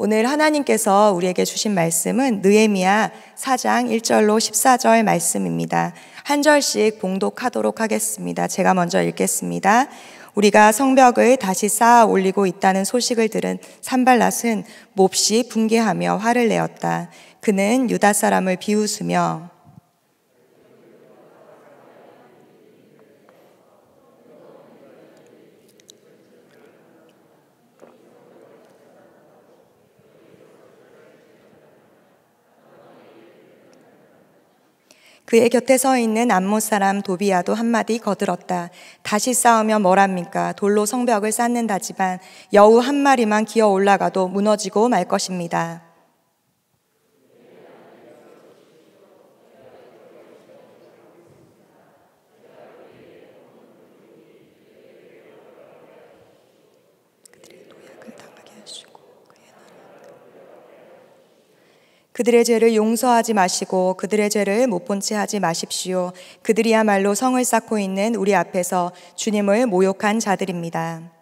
오늘 하나님께서 우리에게 주신 말씀은 느에미아 4장 1절로 14절 말씀입니다. 한 절씩 봉독하도록 하겠습니다. 제가 먼저 읽겠습니다. 우리가 성벽을 다시 쌓아 올리고 있다는 소식을 들은 산발랏은 몹시 분개하며 화를 내었다. 그는 유다 사람을 비웃으며 그의 곁에 서 있는 안못 사람 도비야도 한마디 거들었다. 다시 싸우면 뭐랍니까? 돌로 성벽을 쌓는다지만 여우 한 마리만 기어 올라가도 무너지고 말 것입니다. 그들의 죄를 용서하지 마시고 그들의 죄를 못 본 채 하지 마십시오. 그들이야말로 성을 쌓고 있는 우리 앞에서 주님을 모욕한 자들입니다.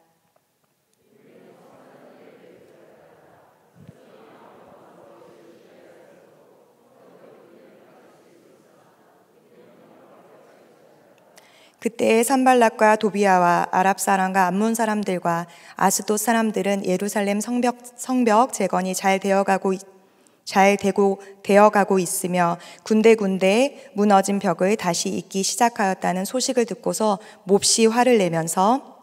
그때의 산발락과 도비아와 아랍 사람과 암몬 사람들과 아스돗 사람들은 예루살렘 성벽, 성벽 재건이 잘 되어가고 있잘 되고 되어가고 있으며 군데군데 무너진 벽을 다시 잇기 시작하였다는 소식을 듣고서 몹시 화를 내면서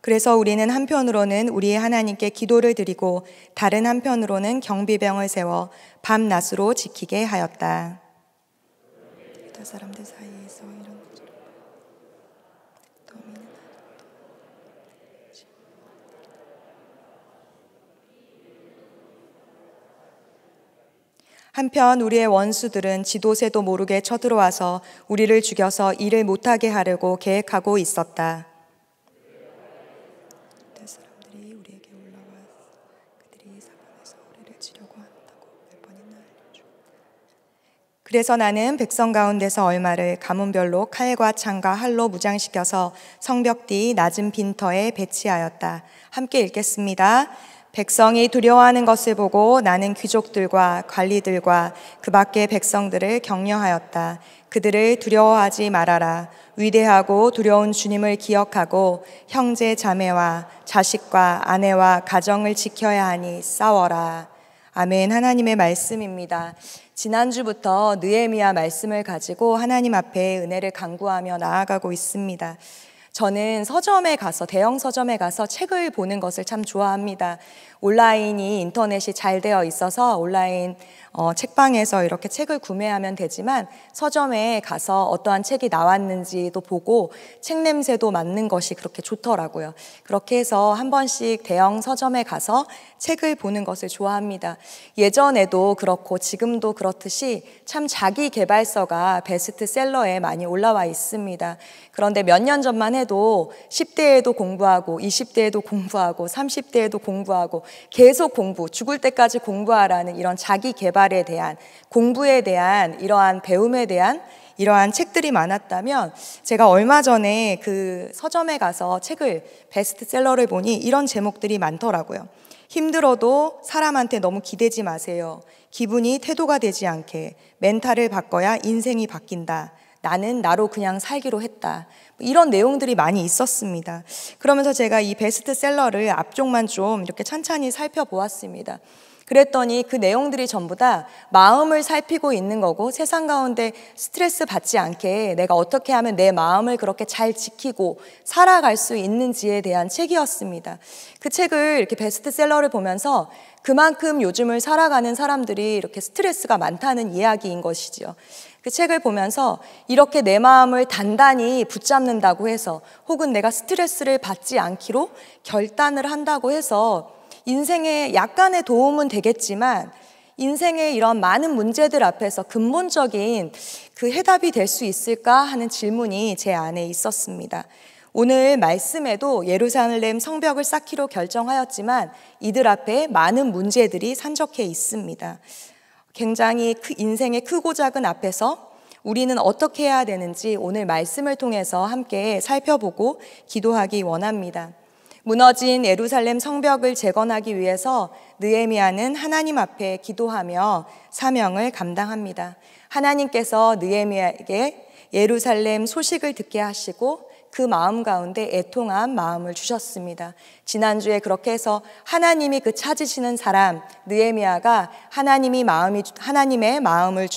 그래서 우리는 한편으로는 우리의 하나님께 기도를 드리고 다른 한편으로는 경비병을 세워 밤낮으로 지키게 하였다. 사람들 사이 한편 우리의 원수들은 지도세도 모르게 쳐들어와서 우리를 죽여서 일을 못하게 하려고 계획하고 있었다. 그래서 나는 백성 가운데서 얼마를 가문별로 칼과 창과 활로 무장시켜서 성벽 뒤 낮은 빈터에 배치하였다. 함께 읽겠습니다. 백성이 두려워하는 것을 보고 나는 귀족들과 관리들과 그 밖의 백성들을 격려하였다. 그들을 두려워하지 말아라. 위대하고 두려운 주님을 기억하고 형제 자매와 자식과 아내와 가정을 지켜야 하니 싸워라. 아멘. 하나님의 말씀입니다. 지난주부터 느에미아 말씀을 가지고 하나님 앞에 은혜를 강구하며 나아가고 있습니다. 저는 서점에 가서 대형 서점에 가서 책을 보는 것을 참 좋아합니다. 온라인이 인터넷이 잘 되어 있어서 온라인 어, 책방에서 이렇게 책을 구매하면 되지만 서점에 가서 어떠한 책이 나왔는지도 보고 책 냄새도 맡는 것이 그렇게 좋더라고요. 그렇게 해서 한 번씩 대형 서점에 가서 책을 보는 것을 좋아합니다. 예전에도 그렇고 지금도 그렇듯이 참 자기 개발서가 베스트셀러에 많이 올라와 있습니다. 그런데 몇 년 전만 해도 10대에도 공부하고 20대에도 공부하고 30대에도 공부하고 계속 공부, 죽을 때까지 공부하라는 이런 자기 개발 생활에 대한 공부에 대한 이러한 배움에 대한 이러한 책들이 많았다면 제가 얼마 전에 그 서점에 가서 책을 베스트셀러를 보니 이런 제목들이 많더라고요. 힘들어도 사람한테 너무 기대지 마세요. 기분이 태도가 되지 않게 멘탈을 바꿔야 인생이 바뀐다. 나는 나로 그냥 살기로 했다. 뭐 이런 내용들이 많이 있었습니다. 그러면서 제가 이 베스트셀러를 앞쪽만 좀 이렇게 찬찬히 살펴보았습니다. 그랬더니 그 내용들이 전부 다 마음을 살피고 있는 거고 세상 가운데 스트레스 받지 않게 내가 어떻게 하면 내 마음을 그렇게 잘 지키고 살아갈 수 있는지에 대한 책이었습니다. 그 책을 이렇게 베스트셀러를 보면서 그만큼 요즘을 살아가는 사람들이 이렇게 스트레스가 많다는 이야기인 것이지요. 그 책을 보면서 이렇게 내 마음을 단단히 붙잡는다고 해서 혹은 내가 스트레스를 받지 않기로 결단을 한다고 해서 인생에 약간의 도움은 되겠지만 인생의 이런 많은 문제들 앞에서 근본적인 그 해답이 될 수 있을까 하는 질문이 제 안에 있었습니다. 오늘 말씀에도 예루살렘 성벽을 쌓기로 결정하였지만 이들 앞에 많은 문제들이 산적해 있습니다. 굉장히 인생의 크고 작은 앞에서 우리는 어떻게 해야 되는지 오늘 말씀을 통해서 함께 살펴보고 기도하기 원합니다. 무너진 예루살렘 성벽을 재건하기 위해서 느에미아는 하나님 앞에 기도하며 사명을 감당합니다. 하나님께서 느에미아에게 예루살렘 소식을 듣게 하시고 그 마음 가운데 애통한 마음을 주셨습니다. 지난주에 그렇게 해서 하나님이 그 찾으시는 사람 느에미아가 하나님이 마음이 하나님의 마음을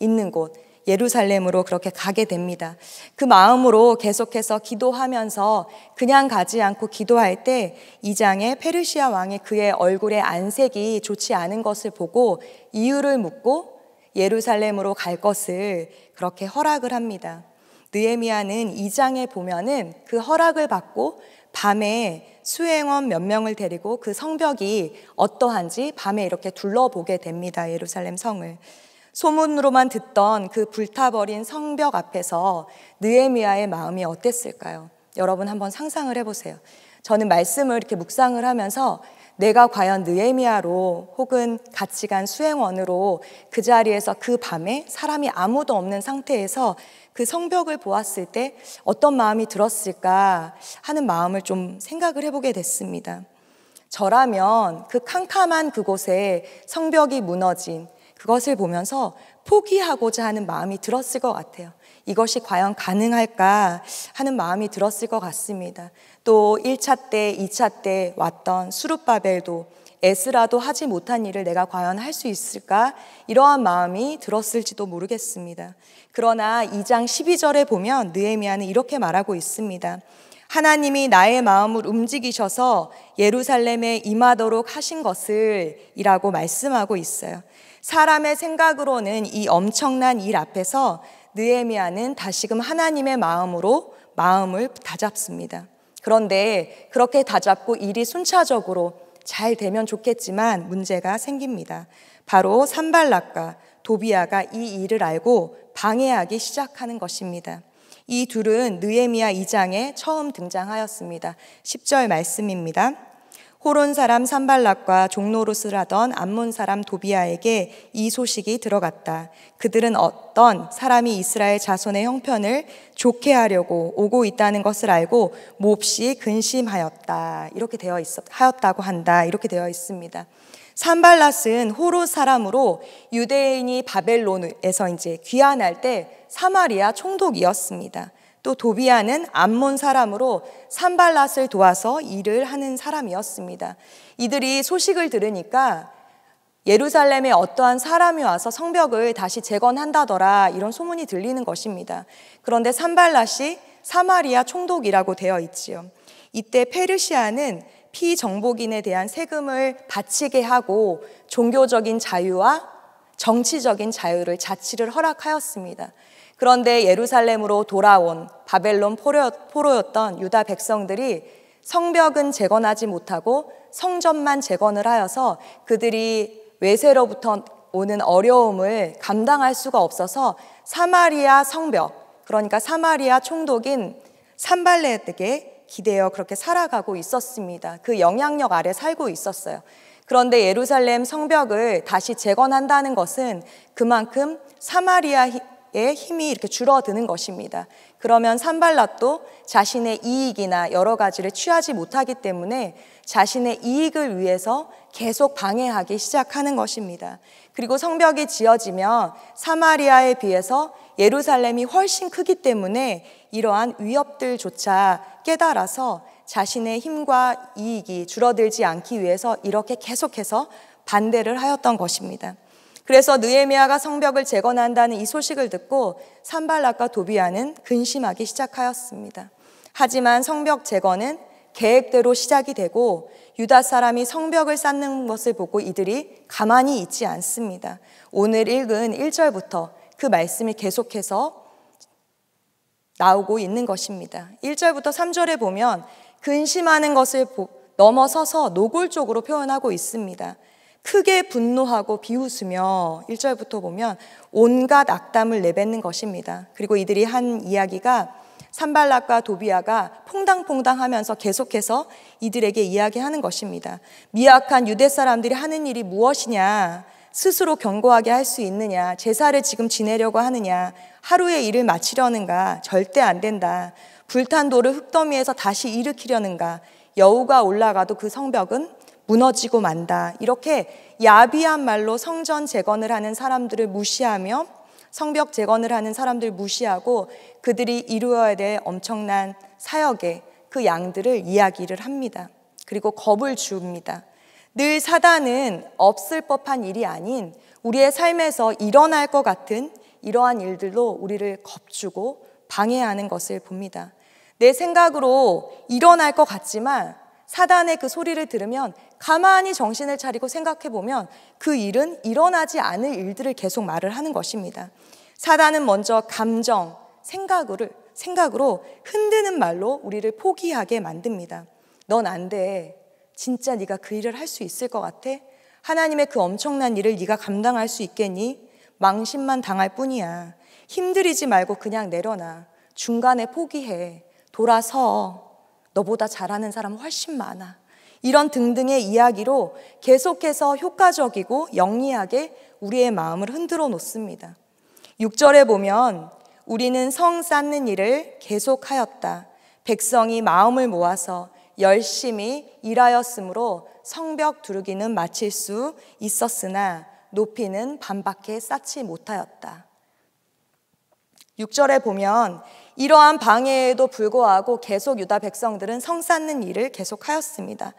있는 곳 예루살렘으로 그렇게 가게 됩니다. 그 마음으로 계속해서 기도하면서 그냥 가지 않고 기도할 때이장에 페르시아 왕이 그의 얼굴에 안색이 좋지 않은 것을 보고 이유를 묻고 예루살렘으로 갈 것을 그렇게 허락을 합니다. 느에미아는 이장에 보면은 그 허락을 받고 밤에 수행원 몇 명을 데리고 그 성벽이 어떠한지 밤에 이렇게 둘러보게 됩니다. 예루살렘 성을. 소문으로만 듣던 그 불타버린 성벽 앞에서 느에미아의 마음이 어땠을까요? 여러분 한번 상상을 해보세요. 저는 말씀을 이렇게 묵상을 하면서 내가 과연 느에미아로 혹은 같이 간 수행원으로 그 자리에서 그 밤에 사람이 아무도 없는 상태에서 그 성벽을 보았을 때 어떤 마음이 들었을까 하는 마음을 좀 생각을 해보게 됐습니다. 저라면 그 캄캄한 그곳에 성벽이 무너진 그것을 보면서 포기하고자 하는 마음이 들었을 것 같아요. 이것이 과연 가능할까 하는 마음이 들었을 것 같습니다. 또 1차 때, 2차 때 왔던 수룻바벨도 애쓰라도 하지 못한 일을 내가 과연 할 수 있을까? 이러한 마음이 들었을지도 모르겠습니다. 그러나 2장 12절에 보면 느헤미야는 이렇게 말하고 있습니다. 하나님이 나의 마음을 움직이셔서 예루살렘에 임하도록 하신 것을 이라고 말씀하고 있어요. 사람의 생각으로는 이 엄청난 일 앞에서 느에미아는 다시금 하나님의 마음으로 마음을 다잡습니다. 그런데 그렇게 다잡고 일이 순차적으로 잘 되면 좋겠지만 문제가 생깁니다. 바로 산발락과 도비아가 이 일을 알고 방해하기 시작하는 것입니다. 이 둘은 느에미아 2장에 처음 등장하였습니다. 10절 말씀입니다. 호론 사람 산발락과 종로릇을 하던 암몬 사람 도비아에게 이 소식이 들어갔다. 그들은 어떤 사람이 이스라엘 자손의 형편을 좋게 하려고 오고 있다는 것을 알고 몹시 근심하였다. 이렇게 되어 있었, 하였다고 한다. 이렇게 되어 있습니다. 산발랏은 호로 사람으로 유대인이 바벨론에서 이제 귀환할 때 사마리아 총독이었습니다. 또 도비아는 암몬 사람으로 산발랏을 도와서 일을 하는 사람이었습니다. 이들이 소식을 들으니까 예루살렘에 어떠한 사람이 와서 성벽을 다시 재건한다더라 이런 소문이 들리는 것입니다. 그런데 산발랏이 사마리아 총독이라고 되어 있지요. 이때 페르시아는 피정복인에 대한 세금을 바치게 하고 종교적인 자유와 정치적인 자유를 자치를 허락하였습니다. 그런데 예루살렘으로 돌아온 바벨론 포로였던 유다 백성들이 성벽은 재건하지 못하고 성전만 재건을 하여서 그들이 외세로부터 오는 어려움을 감당할 수가 없어서 사마리아 성벽, 그러니까 사마리아 총독인 산발레에게 기대어 그렇게 살아가고 있었습니다. 그 영향력 아래 살고 있었어요. 그런데 예루살렘 성벽을 다시 재건한다는 것은 그만큼 사마리아 의 힘이 이렇게 줄어드는 것입니다. 그러면 산발랏도 자신의 이익이나 여러 가지를 취하지 못하기 때문에 자신의 이익을 위해서 계속 방해하기 시작하는 것입니다. 그리고 성벽이 지어지면 사마리아에 비해서 예루살렘이 훨씬 크기 때문에 이러한 위협들조차 깨달아서 자신의 힘과 이익이 줄어들지 않기 위해서 이렇게 계속해서 반대를 하였던 것입니다. 그래서 느에미아가 성벽을 재건한다는 이 소식을 듣고 산발락과 도비아는 근심하기 시작하였습니다. 하지만 성벽 재건은 계획대로 시작이 되고 유다 사람이 성벽을 쌓는 것을 보고 이들이 가만히 있지 않습니다. 오늘 읽은 1절부터 그 말씀이 계속해서 나오고 있는 것입니다. 1절부터 3절에 보면 근심하는 것을 넘어서서 노골적으로 표현하고 있습니다. 크게 분노하고 비웃으며 1절부터 보면 온갖 악담을 내뱉는 것입니다. 그리고 이들이 한 이야기가 산발락과 도비아가 퐁당퐁당 하면서 계속해서 이들에게 이야기하는 것입니다. 미약한 유대 사람들이 하는 일이 무엇이냐? 스스로 견고하게 할 수 있느냐? 제사를 지금 지내려고 하느냐? 하루의 일을 마치려는가? 절대 안 된다. 불탄 돌을 흙더미에서 다시 일으키려는가? 여우가 올라가도 그 성벽은 무너지고 만다. 이렇게 야비한 말로 성전 재건을 하는 사람들을 무시하며 성벽 재건을 하는 사람들 무시하고 그들이 이루어야 될 엄청난 사역의 그 양들을 이야기를 합니다. 그리고 겁을 줍니다. 늘 사단은 없을 법한 일이 아닌 우리의 삶에서 일어날 것 같은 이러한 일들로 우리를 겁주고 방해하는 것을 봅니다. 내 생각으로 일어날 것 같지만 사단의 그 소리를 들으면 가만히 정신을 차리고 생각해 보면 그 일은 일어나지 않을 일들을 계속 말을 하는 것입니다. 사단은 먼저 감정, 생각으로, 생각으로 흔드는 말로 우리를 포기하게 만듭니다. 넌 안 돼. 진짜 네가 그 일을 할 수 있을 것 같아? 하나님의 그 엄청난 일을 네가 감당할 수 있겠니? 망신만 당할 뿐이야. 힘들이지 말고 그냥 내려놔. 중간에 포기해. 돌아서. 너보다 잘하는 사람 훨씬 많아. 이런 등등의 이야기로 계속해서 효과적이고 영리하게 우리의 마음을 흔들어 놓습니다. 6절에 보면 우리는 성 쌓는 일을 계속하였다. 백성이 마음을 모아서 열심히 일하였으므로 성벽 두르기는 마칠 수 있었으나 높이는 반박해 쌓지 못하였다. 6절에 보면 이러한 방해에도 불구하고 계속 유다 백성들은 성 쌓는 일을 계속하였습니다.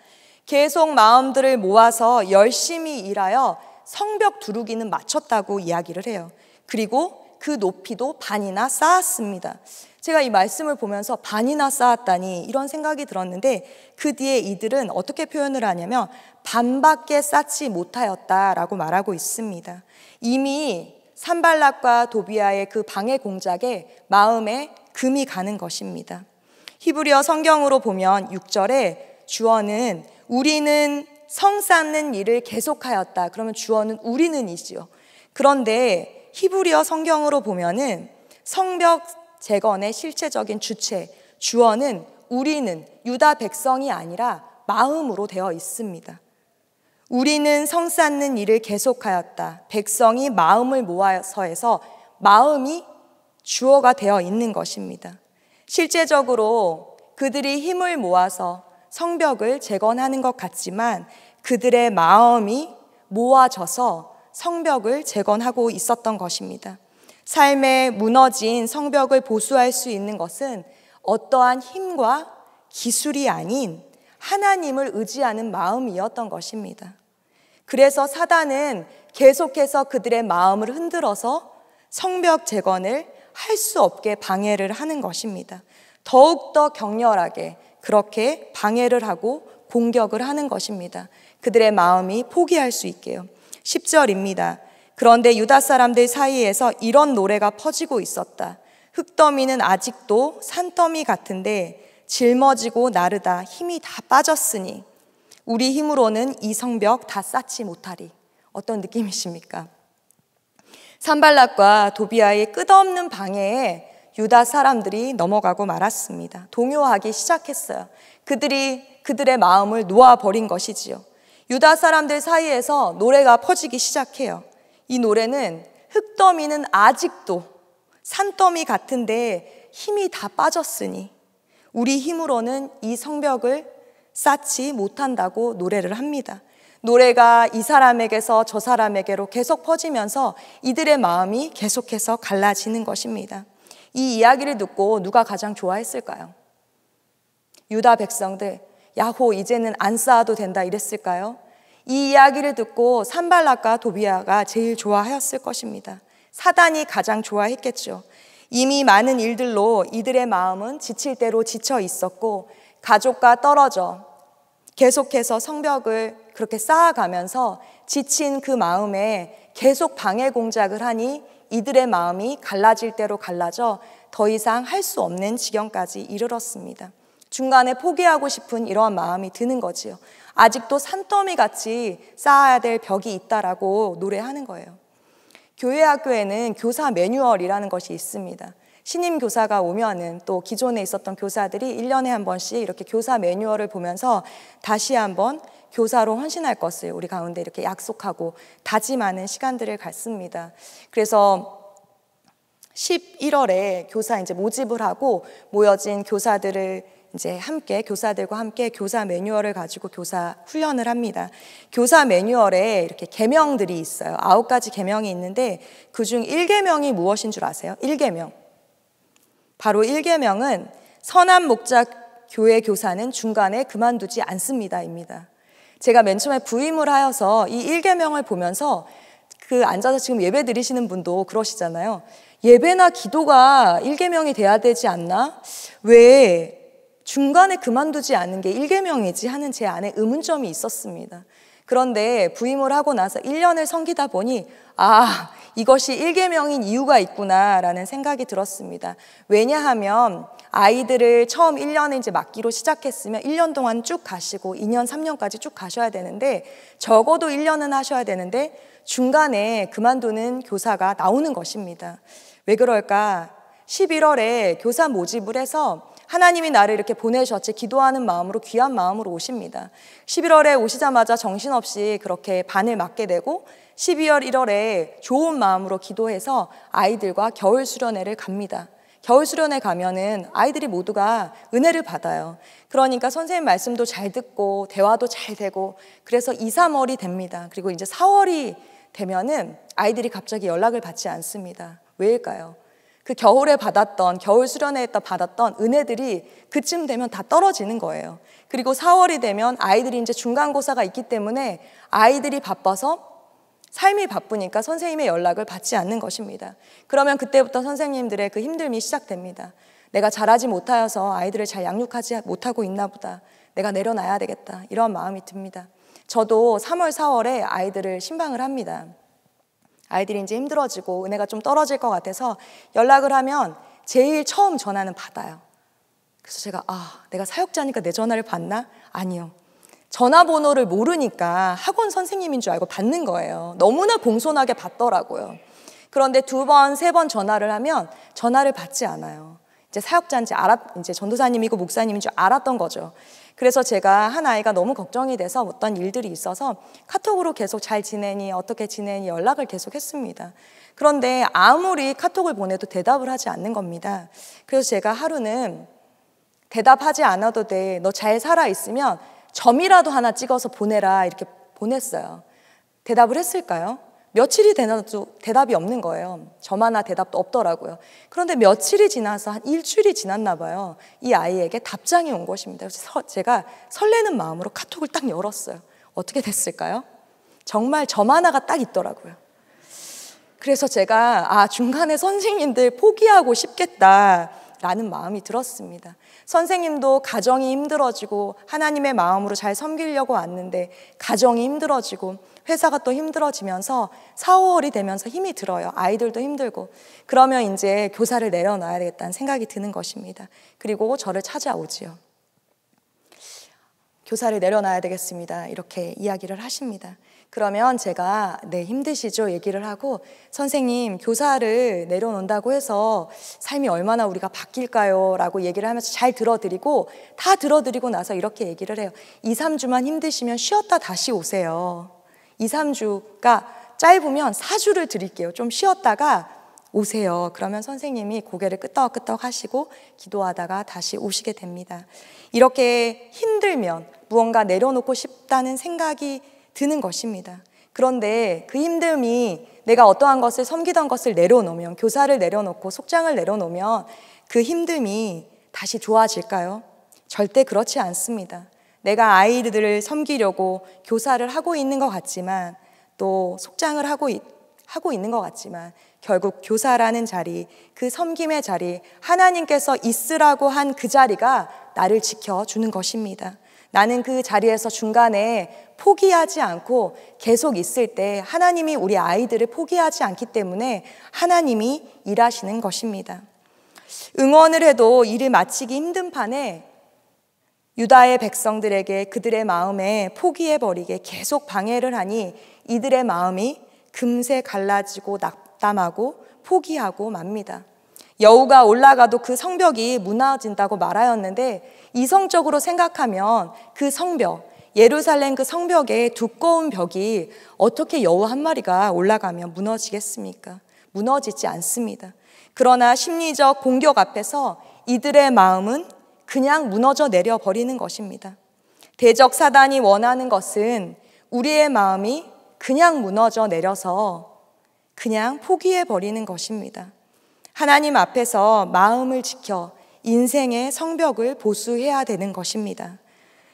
계속 마음들을 모아서 열심히 일하여 성벽 두루기는 마쳤다고 이야기를 해요. 그리고 그 높이도 반이나 쌓았습니다. 제가 이 말씀을 보면서 반이나 쌓았다니 이런 생각이 들었는데 그 뒤에 이들은 어떻게 표현을 하냐면 반밖에 쌓지 못하였다라고 말하고 있습니다. 이미 산발락과 도비아의 그 방해 공작에 마음에 금이 가는 것입니다. 히브리어 성경으로 보면 6절에 주어는 우리는 성 쌓는 일을 계속하였다. 그러면 주어는 우리는이지요. 그런데 히브리어 성경으로 보면은 성벽 재건의 실체적인 주체 주어는 우리는 유다 백성이 아니라 마음으로 되어 있습니다. 우리는 성 쌓는 일을 계속하였다. 백성이 마음을 모아서 해서 마음이 주어가 되어 있는 것입니다. 실제적으로 그들이 힘을 모아서 성벽을 재건하는 것 같지만 그들의 마음이 모아져서 성벽을 재건하고 있었던 것입니다. 삶에 무너진 성벽을 보수할 수 있는 것은 어떠한 힘과 기술이 아닌 하나님을 의지하는 마음이었던 것입니다. 그래서 사단은 계속해서 그들의 마음을 흔들어서 성벽 재건을 할수 없게 방해를 하는 것입니다. 더욱더 격렬하게 그렇게 방해를 하고 공격을 하는 것입니다. 그들의 마음이 포기할 수 있게요. 10절입니다. 그런데 유다 사람들 사이에서 이런 노래가 퍼지고 있었다. 흙더미는 아직도 산더미 같은데 짊어지고 나르다 힘이 다 빠졌으니 우리 힘으로는 이 성벽 다 쌓지 못하리. 어떤 느낌이십니까? 산발락과 도비아의 끝없는 방해에 유다 사람들이 넘어가고 말았습니다. 동요하기 시작했어요. 그들이 그들의 마음을 놓아버린 것이지요. 유다 사람들 사이에서 노래가 퍼지기 시작해요. 이 노래는 흙더미는 아직도 산더미 같은데 힘이 다 빠졌으니 우리 힘으로는 이 성벽을 쌓지 못한다고 노래를 합니다. 노래가 이 사람에게서 저 사람에게로 계속 퍼지면서 이들의 마음이 계속해서 갈라지는 것입니다. 이 이야기를 듣고 누가 가장 좋아했을까요? 유다 백성들, 야호, 이제는 안 쌓아도 된다 이랬을까요? 이 이야기를 듣고 산발락과 도비아가 제일 좋아하였을 것입니다. 사단이 가장 좋아했겠죠. 이미 많은 일들로 이들의 마음은 지칠 대로 지쳐 있었고, 가족과 떨어져 계속해서 성벽을 그렇게 쌓아가면서 지친 그 마음에 계속 방해 공작을 하니 이들의 마음이 갈라질 대로 갈라져 더 이상 할 수 없는 지경까지 이르렀습니다. 중간에 포기하고 싶은 이러한 마음이 드는 거지요. 아직도 산더미 같이 쌓아야 될 벽이 있다라고 노래하는 거예요. 교회 학교에는 교사 매뉴얼이라는 것이 있습니다. 신임 교사가 오면은 또 기존에 있었던 교사들이 1년에한 번씩 이렇게 교사 매뉴얼을 보면서 다시 한 번 교사로 헌신할 것을 우리 가운데 이렇게 약속하고 다짐하는 시간들을 갖습니다. 그래서 11월에 교사 이제 모집을 하고 모여진 교사들을 이제 함께 교사들과 함께 교사 매뉴얼을 가지고 교사 훈련을 합니다. 교사 매뉴얼에 이렇게 개명들이 있어요. 아홉 가지 개명이 있는데 그중 1개명이 무엇인 줄 아세요? 1개명 바로 1계명은 선한 목자 교회 교사는 중간에 그만두지 않습니다입니다. 제가 맨 처음에 부임을 하여서 이 1계명을 보면서 그 앉아서 지금 예배 드리시는 분도 그러시잖아요. 예배나 기도가 1계명이 돼야 되지 않나? 왜 중간에 그만두지 않은 게 1계명이지 하는 제 안에 의문점이 있었습니다. 그런데 부임을 하고 나서 1년을 섬기다 보니 아, 이것이 1계명인 이유가 있구나라는 생각이 들었습니다. 왜냐하면 아이들을 처음 1년에 이제 맡기로 시작했으면 1년 동안 쭉 가시고 2년, 3년까지 쭉 가셔야 되는데 적어도 1년은 하셔야 되는데 중간에 그만두는 교사가 나오는 것입니다. 왜 그럴까? 11월에 교사 모집을 해서 하나님이 나를 이렇게 보내셨지 기도하는 마음으로 귀한 마음으로 오십니다. 11월에 오시자마자 정신없이 그렇게 반을 맞게 되고 12월 1월에 좋은 마음으로 기도해서 아이들과 겨울 수련회를 갑니다. 겨울 수련회 가면은 아이들이 모두가 은혜를 받아요. 그러니까 선생님 말씀도 잘 듣고 대화도 잘 되고 그래서 2, 3월이 됩니다. 그리고 이제 4월이 되면은 아이들이 갑자기 연락을 받지 않습니다. 왜일까요? 그 겨울에 받았던 겨울 수련회에 다 받았던 은혜들이 그쯤 되면 다 떨어지는 거예요. 그리고 4월이 되면 아이들이 이제 중간고사가 있기 때문에 아이들이 바빠서 삶이 바쁘니까 선생님의 연락을 받지 않는 것입니다. 그러면 그때부터 선생님들의 그 힘듦이 시작됩니다. 내가 잘하지 못하여서 아이들을 잘 양육하지 못하고 있나 보다. 내가 내려놔야 되겠다. 이런 마음이 듭니다. 저도 3월, 4월에 아이들을 신방을 합니다. 아이들이 이제 힘들어지고 은혜가 좀 떨어질 것 같아서 연락을 하면 제일 처음 전화는 받아요. 그래서 제가 아, 내가 사역자니까 내 전화를 받나? 아니요. 전화번호를 모르니까 학원 선생님인 줄 알고 받는 거예요. 너무나 공손하게 받더라고요. 그런데 두 번, 세 번 전화를 하면 전화를 받지 않아요. 이제 사역자인지 알았, 이제 전도사님이고 목사님인 줄 알았던 거죠. 그래서 제가 한 아이가 너무 걱정이 돼서 어떤 일들이 있어서 카톡으로 계속 잘 지내니 어떻게 지내니 연락을 계속 했습니다. 그런데 아무리 카톡을 보내도 대답을 하지 않는 겁니다. 그래서 제가 하루는 대답하지 않아도 돼. 너 잘 살아 있으면 점이라도 하나 찍어서 보내라. 이렇게 보냈어요. 대답을 했을까요? 며칠이 되나도 대답이 없는 거예요. 저만아 대답도 없더라고요. 그런데 며칠이 지나서 한 일주일이 지났나 봐요. 이 아이에게 답장이 온 것입니다. 그래서 제가 설레는 마음으로 카톡을 딱 열었어요. 어떻게 됐을까요? 정말 저만아가 딱 있더라고요. 그래서 제가 아 중간에 선생님들 포기하고 싶겠다. 라는 마음이 들었습니다. 선생님도 가정이 힘들어지고 하나님의 마음으로 잘 섬기려고 왔는데 가정이 힘들어지고 회사가 또 힘들어지면서 4, 5월이 되면서 힘이 들어요. 아이들도 힘들고. 그러면 이제 교사를 내려놔야 겠다는 생각이 드는 것입니다. 그리고 저를 찾아오지요. 교사를 내려놔야 되겠습니다. 이렇게 이야기를 하십니다. 그러면 제가 네 힘드시죠 얘기를 하고 선생님 교사를 내려놓는다고 해서 삶이 얼마나 우리가 바뀔까요? 라고 얘기를 하면서 잘 들어드리고 다 들어드리고 나서 이렇게 얘기를 해요. 2, 3주만 힘드시면 쉬었다 다시 오세요. 2, 3주가 짧으면 4주를 드릴게요. 좀 쉬었다가 오세요. 그러면 선생님이 고개를 끄덕끄덕 하시고 기도하다가 다시 오시게 됩니다. 이렇게 힘들면 무언가 내려놓고 싶다는 생각이 드는 것입니다. 그런데 그 힘듦이 내가 어떠한 것을 섬기던 것을 내려놓으면 교사를 내려놓고 속장을 내려놓으면 그 힘듦이 다시 좋아질까요? 절대 그렇지 않습니다. 내가 아이들을 섬기려고 교사를 하고 있는 것 같지만 또 속장을 하고, 있, 하고 있는 것 같지만 결국 교사라는 자리, 그 섬김의 자리, 하나님께서 있으라고 한 그 자리가 나를 지켜주는 것입니다. 나는 그 자리에서 중간에 포기하지 않고 계속 있을 때 하나님이 우리 아이들을 포기하지 않기 때문에 하나님이 일하시는 것입니다. 응원을 해도 일을 마치기 힘든 판에 유다의 백성들에게 그들의 마음에 포기해버리게 계속 방해를 하니 이들의 마음이 금세 갈라지고 낙담하고 포기하고 맙니다. 여우가 올라가도 그 성벽이 무너진다고 말하였는데 이성적으로 생각하면 그 성벽, 예루살렘 그 성벽의 두꺼운 벽이 어떻게 여우 한 마리가 올라가면 무너지겠습니까? 무너지지 않습니다. 그러나 심리적 공격 앞에서 이들의 마음은 그냥 무너져 내려 버리는 것입니다. 대적 사단이 원하는 것은 우리의 마음이 그냥 무너져 내려서 그냥 포기해 버리는 것입니다. 하나님 앞에서 마음을 지켜 인생의 성벽을 보수해야 되는 것입니다.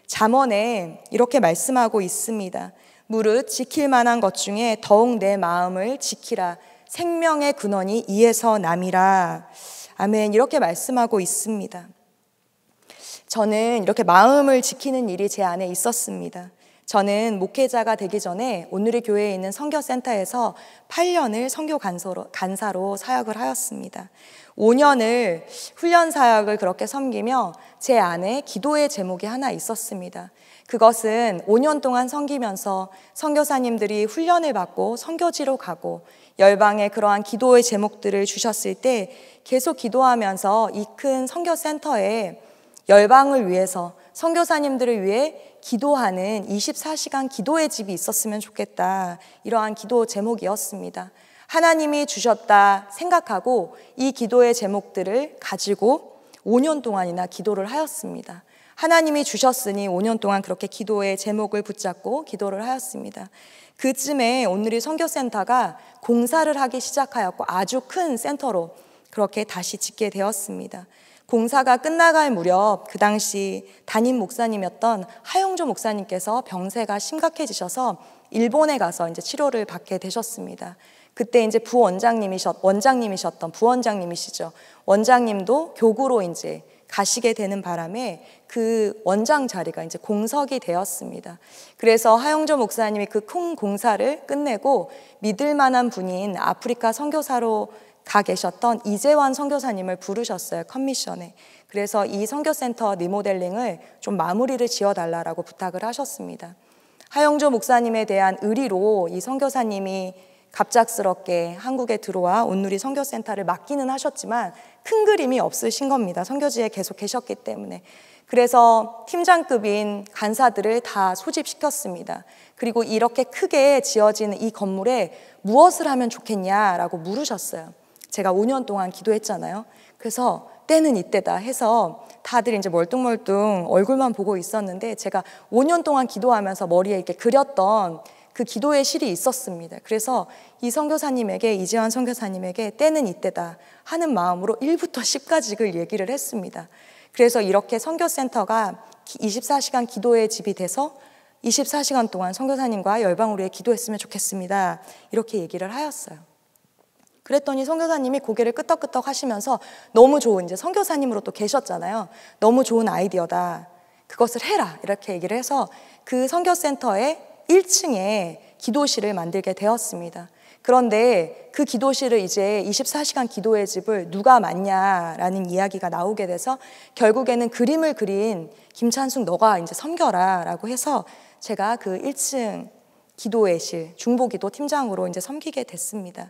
잠언에 이렇게 말씀하고 있습니다. 무릇 지킬 만한 것 중에 더욱 내 마음을 지키라. 생명의 근원이 이에서 남이라. 아멘. 이렇게 말씀하고 있습니다. 저는 이렇게 마음을 지키는 일이 제 안에 있었습니다. 저는 목회자가 되기 전에 오늘의 교회에 있는 성교센터에서 8년을 성교 간사로 사역을 하였습니다. 5년을 훈련 사역을 그렇게 섬기며 제 안에 기도의 제목이 하나 있었습니다. 그것은 5년 동안 섬기면서 성교사님들이 훈련을 받고 성교지로 가고 열방에 그러한 기도의 제목들을 주셨을 때 계속 기도하면서 이 큰성교센터에 열방을 위해서 성교사님들을 위해 기도하는 24시간 기도의 집이 있었으면 좋겠다. 이러한 기도 제목이었습니다. 하나님이 주셨다 생각하고 이 기도의 제목들을 가지고 5년 동안이나 기도를 하였습니다. 하나님이 주셨으니 5년 동안 그렇게 기도의 제목을 붙잡고 기도를 하였습니다. 그쯤에 오늘이 선교센터가 공사를 하기 시작하였고 아주 큰 센터로 그렇게 다시 짓게 되었습니다. 공사가 끝나갈 무렵 그 당시 담임 목사님이었던 하영조 목사님께서 병세가 심각해지셔서 일본에 가서 이제 치료를 받게 되셨습니다. 그때 이제 부원장님이셨 원장님이셨던 부원장님이시죠. 원장님도 교구로 이제 가시게 되는 바람에 그 원장 자리가 이제 공석이 되었습니다. 그래서 하영조 목사님이 그 큰 공사를 끝내고 믿을 만한 분인 아프리카 선교사로 가 계셨던 이재환 선교사님을 부르셨어요 컨미션에 그래서 이 선교센터 리모델링을 좀 마무리를 지어달라라고 부탁을 하셨습니다 하영조 목사님에 대한 의리로 이 선교사님이 갑작스럽게 한국에 들어와 온누리 선교센터를 맡기는 하셨지만 큰 그림이 없으신 겁니다 선교지에 계속 계셨기 때문에 그래서 팀장급인 간사들을 다 소집시켰습니다. 그리고 이렇게 크게 지어진 이 건물에 무엇을 하면 좋겠냐라고 물으셨어요. 제가 5년 동안 기도했잖아요. 그래서 때는 이때다 해서 다들 이제 멀뚱멀뚱 얼굴만 보고 있었는데 제가 5년 동안 기도하면서 머리에 이렇게 그렸던 그 기도의 실이 있었습니다. 그래서 이 선교사님에게 이재환 선교사님에게 때는 이때다 하는 마음으로 1부터 10까지 그 얘기를 했습니다. 그래서 이렇게 선교센터가 24시간 기도의 집이 돼서 24시간 동안 선교사님과 열방으로 기도했으면 좋겠습니다. 이렇게 얘기를 하였어요. 그랬더니 선교사님이 고개를 끄덕끄덕 하시면서 너무 좋은 이제 선교사님으로 또 계셨잖아요. 너무 좋은 아이디어다. 그것을 해라 이렇게 얘기를 해서 그 선교센터의 1층에 기도실을 만들게 되었습니다. 그런데 그 기도실을 이제 24시간 기도의 집을 누가 맞냐라는 이야기가 나오게 돼서 결국에는 그림을 그린 김찬숙 너가 이제 섬겨라라고 해서 제가 그 1층 기도의 실 중보기도 팀장으로 이제 섬기게 됐습니다.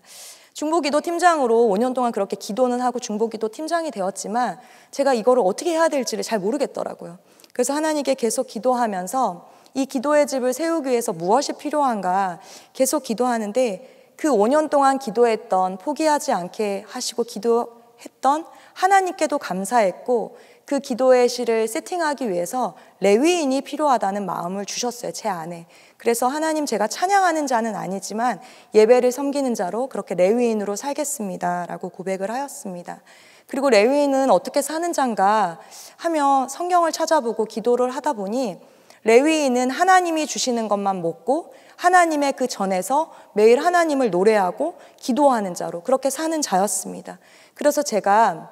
중보기도 팀장으로 5년 동안 그렇게 기도는 하고 중보기도 팀장이 되었지만 제가 이거를 어떻게 해야 될지를 잘 모르겠더라고요. 그래서 하나님께 계속 기도하면서 이 기도의 집을 세우기 위해서 무엇이 필요한가 계속 기도하는데 그 5년 동안 기도했던 포기하지 않게 하시고 기도했던 하나님께도 감사했고 그 기도의 시를 세팅하기 위해서 레위인이 필요하다는 마음을 주셨어요, 제 안에. 그래서 하나님 제가 찬양하는 자는 아니지만 예배를 섬기는 자로 그렇게 레위인으로 살겠습니다라고 고백을 하였습니다. 그리고 레위인은 어떻게 사는 자인가 하며 성경을 찾아보고 기도를 하다 보니 레위인은 하나님이 주시는 것만 먹고 하나님의 그 전에서 매일 하나님을 노래하고 기도하는 자로 그렇게 사는 자였습니다. 그래서 제가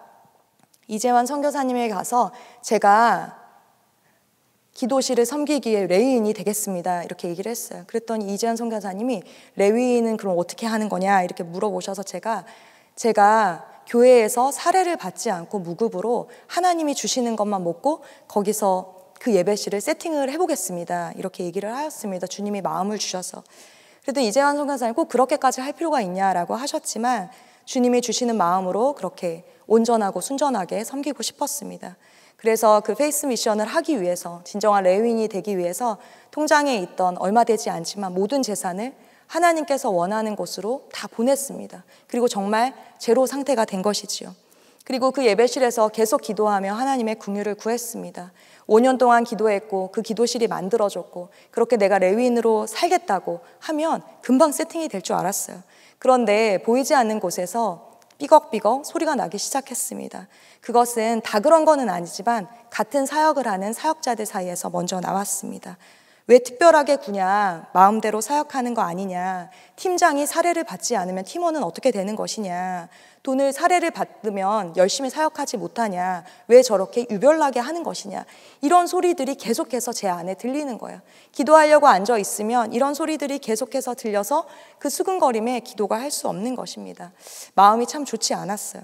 이재환 선교사님에 가서 제가 기도실을 섬기기에 레위인이 되겠습니다. 이렇게 얘기를 했어요. 그랬더니 이재한 선교사님이 레위인은 그럼 어떻게 하는 거냐 이렇게 물어보셔서 제가 제가 교회에서 사례를 받지 않고 무급으로 하나님이 주시는 것만 먹고 거기서 그 예배실을 세팅을 해보겠습니다. 이렇게 얘기를 하였습니다. 주님이 마음을 주셔서. 그래도 이재환 성교사님꼭 그렇게까지 할 필요가 있냐라고 하셨지만 주님이 주시는 마음으로 그렇게 온전하고 순전하게 섬기고 싶었습니다. 그래서 그 페이스 미션을 하기 위해서 진정한 레윈이 되기 위해서 통장에 있던 얼마 되지 않지만 모든 재산을 하나님께서 원하는 곳으로 다 보냈습니다. 그리고 정말 제로 상태가 된 것이지요. 그리고 그 예배실에서 계속 기도하며 하나님의 궁유를 구했습니다. 5년 동안 기도했고 그 기도실이 만들어졌고 그렇게 내가 레위인으로 살겠다고 하면 금방 세팅이 될 줄 알았어요. 그런데 보이지 않는 곳에서 삐걱삐걱 소리가 나기 시작했습니다. 그것은 다 그런 거는 아니지만 같은 사역을 하는 사역자들 사이에서 먼저 나왔습니다. 왜 특별하게 구냐, 마음대로 사역하는 거 아니냐, 팀장이 사례를 받지 않으면 팀원은 어떻게 되는 것이냐, 돈을 사례를 받으면 열심히 사역하지 못하냐, 왜 저렇게 유별나게 하는 것이냐, 이런 소리들이 계속해서 제 안에 들리는 거예요. 기도하려고 앉아 있으면 이런 소리들이 계속해서 들려서 그 수근거림에 기도가 할 수 없는 것입니다. 마음이 참 좋지 않았어요.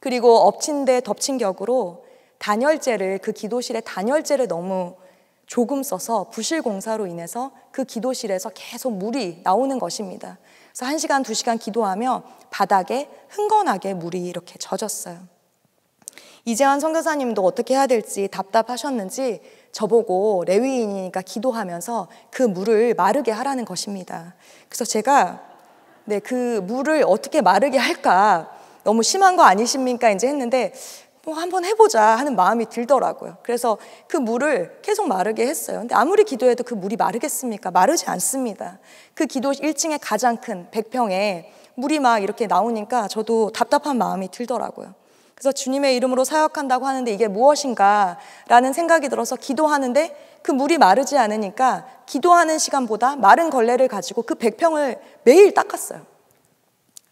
그리고 엎친 데 덮친 격으로 단열재를, 그기도실에 단열재를 너무 조금 써서 부실 공사로 인해서 그 기도실에서 계속 물이 나오는 것입니다. 그래서 한 시간, 두 시간 기도하며 바닥에 흥건하게 물이 이렇게 젖었어요. 이재환 선교사님도 어떻게 해야 될지 답답하셨는지 저보고 레위인이니까 기도하면서 그 물을 마르게 하라는 것입니다. 그래서 제가 네, 그 물을 어떻게 마르게 할까 너무 심한 거 아니십니까? 이제 했는데 뭐 한 번 해보자 하는 마음이 들더라고요. 그래서 그 물을 계속 마르게 했어요. 근데 아무리 기도해도 그 물이 마르겠습니까? 마르지 않습니다. 그 기도 1층에 가장 큰 100평에 물이 막 이렇게 나오니까 저도 답답한 마음이 들더라고요. 그래서 주님의 이름으로 사역한다고 하는데 이게 무엇인가 라는 생각이 들어서 기도하는데 그 물이 마르지 않으니까 기도하는 시간보다 마른 걸레를 가지고 그 100평을 매일 닦았어요.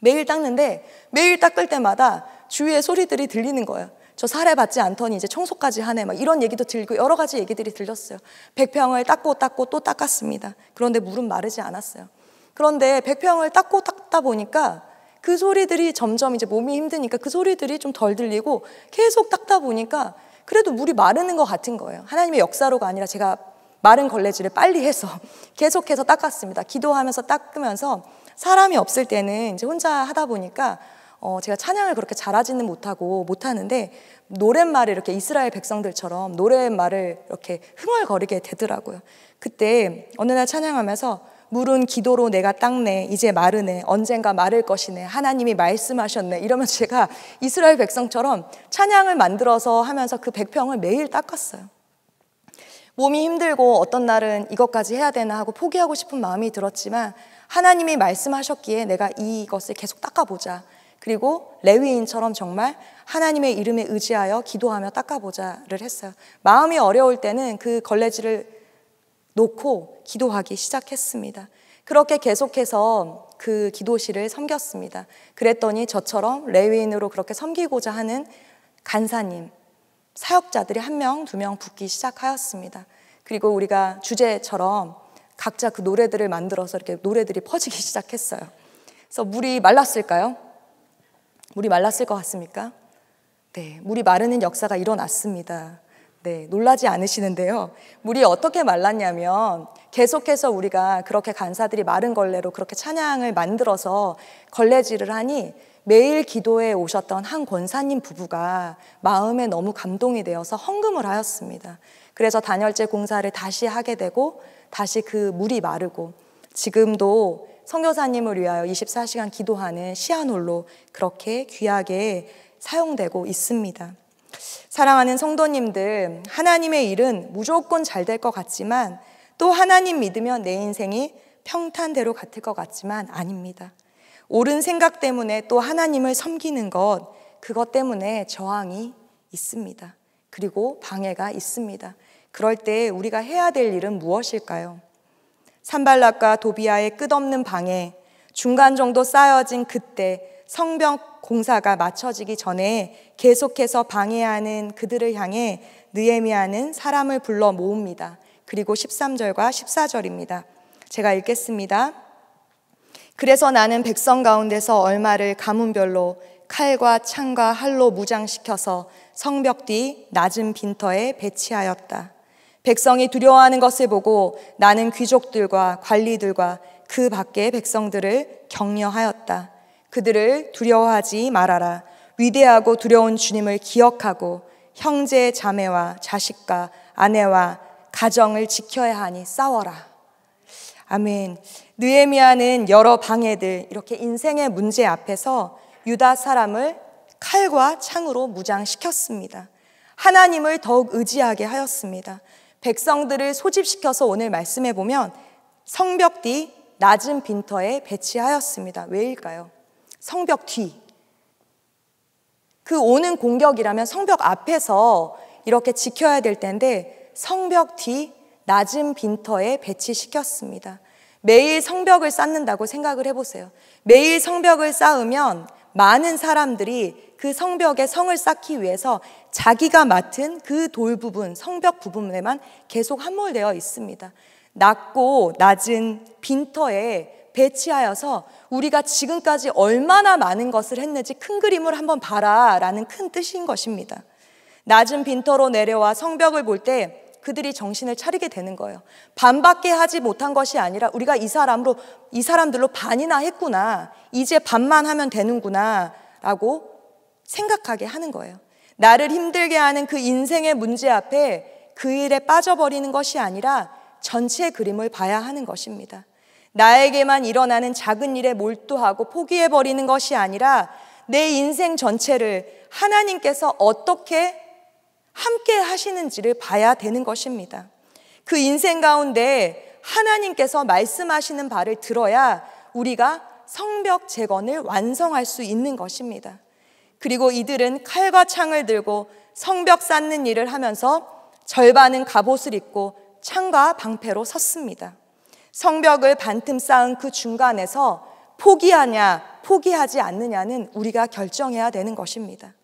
매일 닦는데 매일 닦을 때마다 주위의 소리들이 들리는 거예요. 저 살해받지 않더니 이제 청소까지 하네. 막 이런 얘기도 들고 여러 가지 얘기들이 들렸어요. 백평을 닦고 닦고 또 닦았습니다. 그런데 물은 마르지 않았어요. 그런데 백평을 닦고 닦다 보니까 그 소리들이 점점 이제 몸이 힘드니까 그 소리들이 좀 덜 들리고 계속 닦다 보니까 그래도 물이 마르는 것 같은 거예요. 하나님의 역사로가 아니라 제가 마른 걸레질을 빨리 해서 계속해서 닦았습니다. 기도하면서 닦으면서 사람이 없을 때는 이제 혼자 하다 보니까 어, 제가 찬양을 그렇게 잘하지는 못하고 못하는데 노랫말을 이렇게 이스라엘 백성들처럼 노랫말을 이렇게 흥얼거리게 되더라고요. 그때 어느 날 찬양하면서 물은 기도로 내가 닦네 이제 마르네 언젠가 마를 것이네 하나님이 말씀하셨네 이러면 제가 이스라엘 백성처럼 찬양을 만들어서 하면서 그 백평을 매일 닦았어요. 몸이 힘들고 어떤 날은 이것까지 해야 되나 하고 포기하고 싶은 마음이 들었지만 하나님이 말씀하셨기에 내가 이것을 계속 닦아보자 그리고 레위인처럼 정말 하나님의 이름에 의지하여 기도하며 닦아보자를 했어요. 마음이 어려울 때는 그 걸레질을 놓고 기도하기 시작했습니다. 그렇게 계속해서 그 기도실을 섬겼습니다. 그랬더니 저처럼 레위인으로 그렇게 섬기고자 하는 간사님, 사역자들이 한 명, 두 명 붙기 시작하였습니다. 그리고 우리가 주제처럼 각자 그 노래들을 만들어서 이렇게 노래들이 퍼지기 시작했어요. 그래서 물이 말랐을까요? 물이 말랐을 것 같습니까? 네, 물이 마르는 역사가 일어났습니다. 네, 놀라지 않으시는데요. 물이 어떻게 말랐냐면 계속해서 우리가 그렇게 간사들이 마른 걸레로 그렇게 찬양을 만들어서 걸레질을 하니 매일 기도에 오셨던 한 권사님 부부가 마음에 너무 감동이 되어서 헌금을 하였습니다. 그래서 단열재 공사를 다시 하게 되고 다시 그 물이 마르고 지금도 성교사님을 위하여 24시간 기도하는 시아놀로 그렇게 귀하게 사용되고 있습니다. 사랑하는 성도님들, 하나님의 일은 무조건 잘 될 것 같지만 또 하나님 믿으면 내 인생이 평탄대로 같을 것 같지만 아닙니다. 옳은 생각 때문에 또 하나님을 섬기는 것, 그것 때문에 저항이 있습니다. 그리고 방해가 있습니다. 그럴 때 우리가 해야 될 일은 무엇일까요? 산발락과 도비아의 끝없는 방에 중간 정도 쌓여진 그때 성벽 공사가 마쳐지기 전에 계속해서 방해하는 그들을 향해 느에미아는 사람을 불러 모읍니다. 그리고 13절과 14절입니다. 제가 읽겠습니다. 그래서 나는 백성 가운데서 얼마를 가문별로 칼과 창과 할로 무장시켜서 성벽 뒤 낮은 빈터에 배치하였다. 백성이 두려워하는 것을 보고 나는 귀족들과 관리들과 그 밖의 백성들을 격려하였다. 그들을 두려워하지 말아라. 위대하고 두려운 주님을 기억하고 형제, 자매와 자식과 아내와 가정을 지켜야 하니 싸워라. 아멘. 느에미아는 여러 방해들, 이렇게 인생의 문제 앞에서 유다 사람을 칼과 창으로 무장시켰습니다. 하나님을 더욱 의지하게 하였습니다. 백성들을 소집시켜서 오늘 말씀해 보면 성벽 뒤 낮은 빈터에 배치하였습니다. 왜일까요? 성벽 뒤. 그 오는 공격이라면 성벽 앞에서 이렇게 지켜야 될 텐데 성벽 뒤 낮은 빈터에 배치시켰습니다. 매일 성벽을 쌓는다고 생각을 해보세요. 매일 성벽을 쌓으면 많은 사람들이 그 성벽에 성을 쌓기 위해서 자기가 맡은 그 돌 부분, 성벽 부분에만 계속 함몰되어 있습니다. 낮고 낮은 빈터에 배치하여서 우리가 지금까지 얼마나 많은 것을 했는지 큰 그림을 한번 봐라 라는 큰 뜻인 것입니다. 낮은 빈터로 내려와 성벽을 볼 때 그들이 정신을 차리게 되는 거예요. 반밖에 하지 못한 것이 아니라 우리가 이 사람으로, 이 사람들로 반이나 했구나. 이제 반만 하면 되는구나. 라고 생각하게 하는 거예요. 나를 힘들게 하는 그 인생의 문제 앞에 그 일에 빠져버리는 것이 아니라 전체 그림을 봐야 하는 것입니다. 나에게만 일어나는 작은 일에 몰두하고 포기해버리는 것이 아니라 내 인생 전체를 하나님께서 어떻게 함께 하시는지를 봐야 되는 것입니다. 그 인생 가운데 하나님께서 말씀하시는 바를 들어야 우리가 성벽 재건을 완성할 수 있는 것입니다. 그리고 이들은 칼과 창을 들고 성벽 쌓는 일을 하면서 절반은 갑옷을 입고 창과 방패로 섰습니다. 성벽을 반틈 쌓은 그 중간에서 포기하냐, 포기하지 않느냐는 우리가 결정해야 되는 것입니다.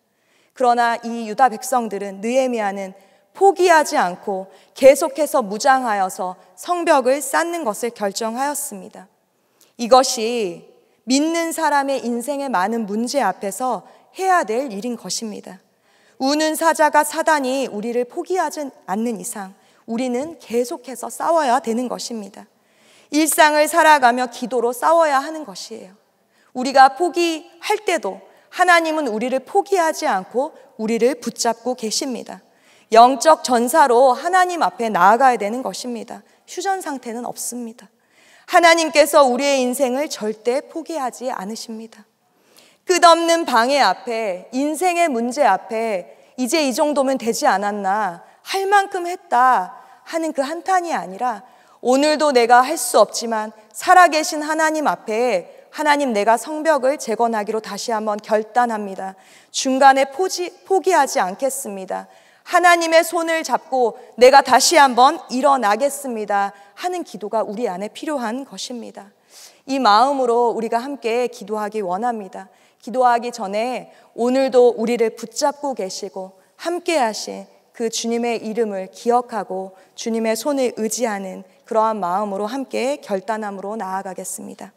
그러나 이 유다 백성들은 느에미아는 포기하지 않고 계속해서 무장하여서 성벽을 쌓는 것을 결정하였습니다. 이것이 믿는 사람의 인생의 많은 문제 앞에서 해야 될 일인 것입니다. 우는 사자가 사단이 우리를 포기하지 않는 이상 우리는 계속해서 싸워야 되는 것입니다. 일상을 살아가며 기도로 싸워야 하는 것이에요. 우리가 포기할 때도 하나님은 우리를 포기하지 않고 우리를 붙잡고 계십니다. 영적 전사로 하나님 앞에 나아가야 되는 것입니다. 휴전 상태는 없습니다. 하나님께서 우리의 인생을 절대 포기하지 않으십니다. 끝없는 방해 앞에 인생의 문제 앞에 이제 이 정도면 되지 않았나 할 만큼 했다 하는 그 한탄이 아니라 오늘도 내가 할 수 없지만 살아계신 하나님 앞에 하나님 내가 성벽을 재건하기로 다시 한번 결단합니다. 중간에 포지, 포기하지 않겠습니다. 하나님의 손을 잡고 내가 다시 한번 일어나겠습니다. 하는 기도가 우리 안에 필요한 것입니다. 이 마음으로 우리가 함께 기도하기 원합니다. 기도하기 전에 오늘도 우리를 붙잡고 계시고 함께 하신 그 주님의 이름을 기억하고 주님의 손을 의지하는 그러한 마음으로 함께 결단함으로 나아가겠습니다.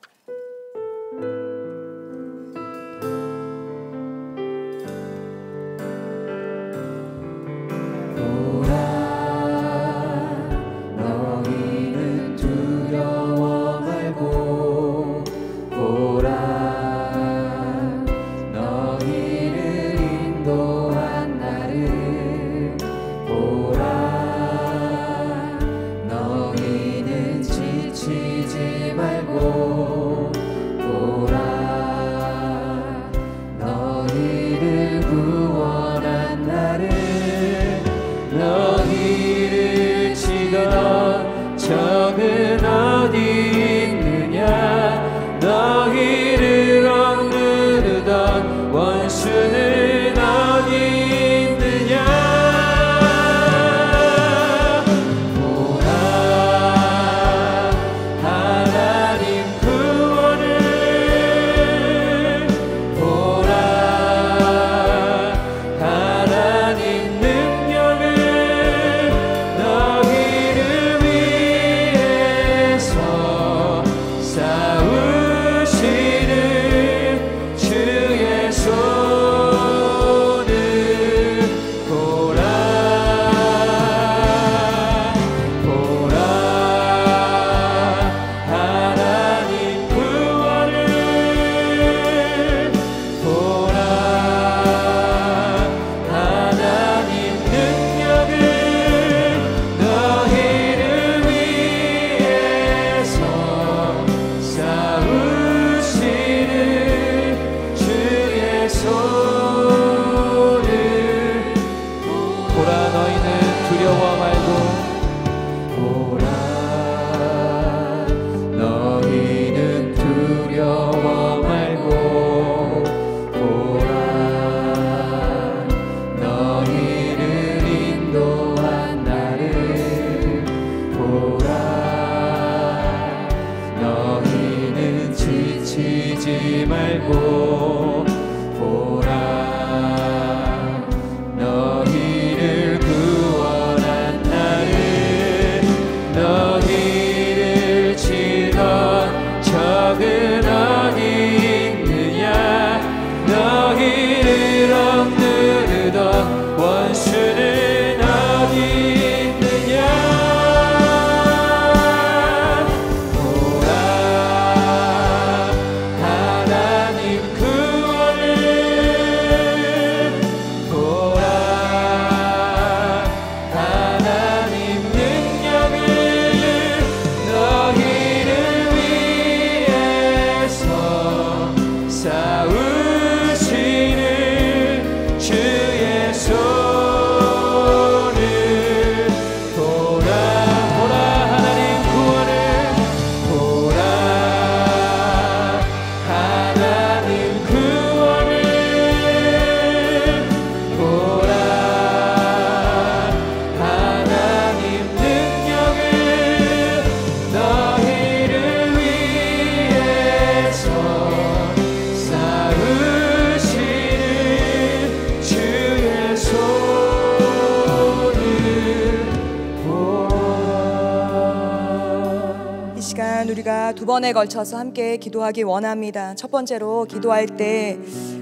번에 걸쳐서 함께 기도하기 원합니다. 첫 번째로 기도할 때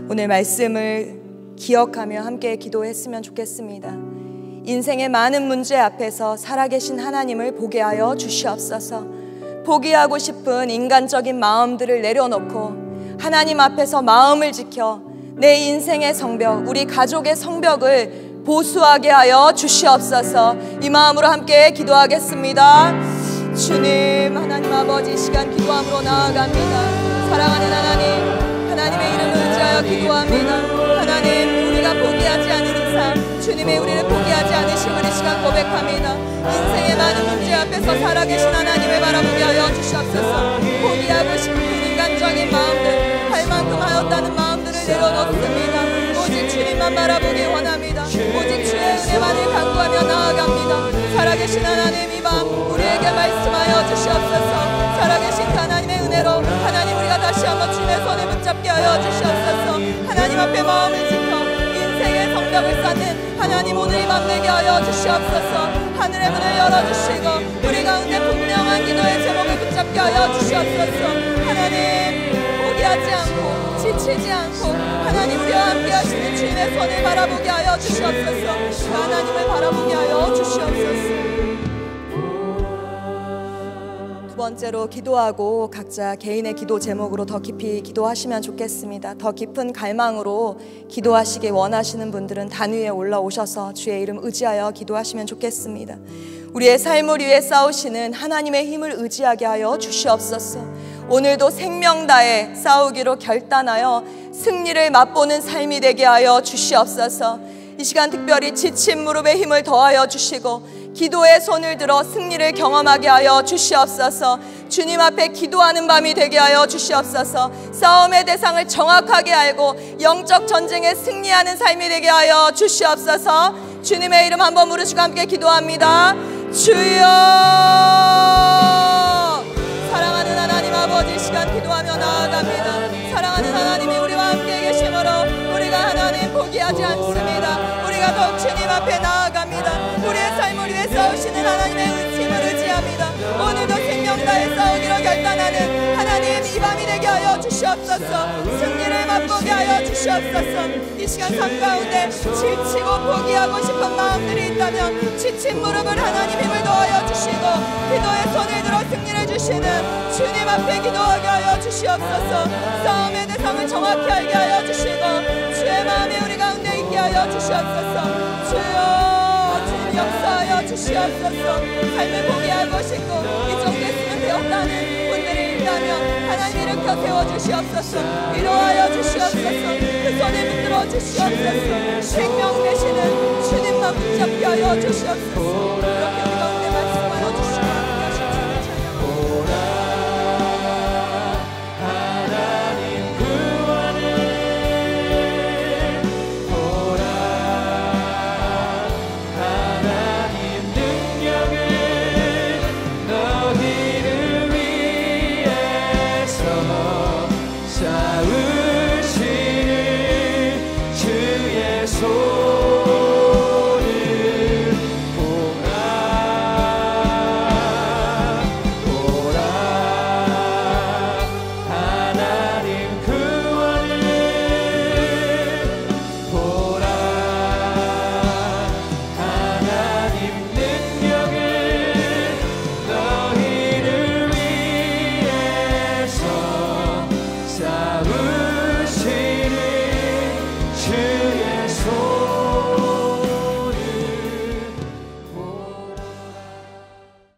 오늘 말씀을 기억하며 함께 기도했으면 좋겠습니다. 인생의 많은 문제 앞에서 살아계신 하나님을 보게 하여 주시옵소서. 포기하고 싶은 인간적인 마음들을 내려놓고 하나님 앞에서 마음을 지켜 내 인생의 성벽, 우리 가족의 성벽을 보수하게 하여 주시옵소서. 이 마음으로 함께 기도하겠습니다. 주님 하나님 아버지 시간 기도함으로 나아갑니다 사랑하는 하나님 하나님의 이름 을 의지하여 기도합니다 하나님 우리가 포기하지 않는 삶 주님의 우리를 포기하지 않으심을 이 시간 고백합니다 인생의 많은 문제 앞에서 살아계신 하나님의 바라보게 하여 주시옵소서 포기하고 싶은 인간적인 마음들 할 만큼 하였다는 마음들을 내려놓습니다 하님만 바라보기 원합니다. 오직 주의 은혜만을 간구하며 나아갑니다. 살아계신 하나님 이밤 우리에게 말씀하여 주시옵소서. 살아계신 그 하나님의 은혜로 하나님 우리가 다시 한번 주님의 손을 붙잡게 하여 주시옵소서. 하나님 앞에 마음을 지켜 인생의 성벽을 쌓는 하나님 오늘 이밤 되게 하여 주시옵소서. 하늘의 문을 열어주시고 우리 가운데 분명한 기도의 제목을 붙잡게 하여 주시옵소서. 하나님 포기하지 않고 지치지 않고 하나님 우리와 함께 하시는 주님의 손을 바라보게 하여 주시옵소서 하나님을 바라보게 하여 주시옵소서 두 번째로 기도하고 각자 개인의 기도 제목으로 더 깊이 기도하시면 좋겠습니다 더 깊은 갈망으로 기도하시길 원하시는 분들은 단위에 올라오셔서 주의 이름 의지하여 기도하시면 좋겠습니다 우리의 삶을 위해 싸우시는 하나님의 힘을 의지하게 하여 주시옵소서 오늘도 생명 다해 싸우기로 결단하여 승리를 맛보는 삶이 되게 하여 주시옵소서. 이 시간 특별히 지친 무릎에 힘을 더하여 주시고 기도에 손을 들어 승리를 경험하게 하여 주시옵소서. 주님 앞에 기도하는 밤이 되게 하여 주시옵소서. 싸움의 대상을 정확하게 알고 영적 전쟁에 승리하는 삶이 되게 하여 주시옵소서. 주님의 이름 한 번 부르시고 함께 기도합니다. 주여! 하나님 아버지 시간 기도하며 나아갑니다 사랑하는 하나님이 우리와 함께 계심으로 우리가 하나님 포기하지 않습니다 우리가 더 주님 앞에 나아갑니다 우리의 삶을 위해 싸우시는 하나님의 은심을 의지합니다 오늘도 생명 다해 싸우기로 결단하는 하나님 이 밤이 되게 하여 주시옵소서 승리를 맛보게 하여 주시옵소서 이 시간 삶 가운데 지치고 포기하고 싶은 마음들이 있다면 지친 무릎을 하나님 힘을 더하여 주시고 기도의 손을 들어 승리를 주시는 주님 앞에 기도하게 하여 주시옵소서 싸움의 대상을 정확히 알게 하여 주시고 주의 마음이 우리 가운데 함께하여 주시옵소서 주여 주님 역사하여 주시옵소서 삶을 포기하고 싶고 이쪽 됐으면 되었다는 분들이 있다면 하나님 일으켜 세워주시옵소서 위로하여 주시옵소서 그 손에 붙들어 주시옵소서 생명 되시는 주님만 붙잡게 하여 주시옵소서